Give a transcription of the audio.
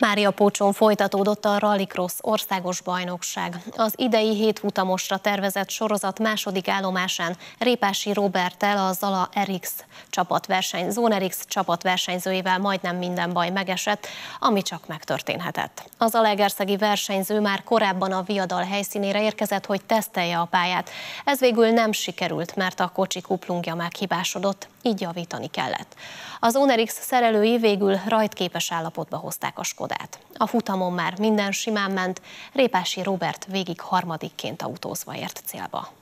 Mária Pócson folytatódott a Rallycross országos bajnokság. Az idei hét futamosra tervezett sorozat második állomásán Répási Robertel a Zala RX csapatverseny, Zone RX csapatversenyzőjével majdnem minden baj megesett, ami csak megtörténhetett. Az alegerszegi versenyző már korábban a viadal helyszínére érkezett, hogy tesztelje a pályát. Ez végül nem sikerült, mert a kocsi kuplungja meghibásodott így javítani kellett. Az Onerix szerelői végül rajtképes állapotba hozták a Skodát. A futamon már minden simán ment, Répási Robert végig harmadikként autózva ért célba.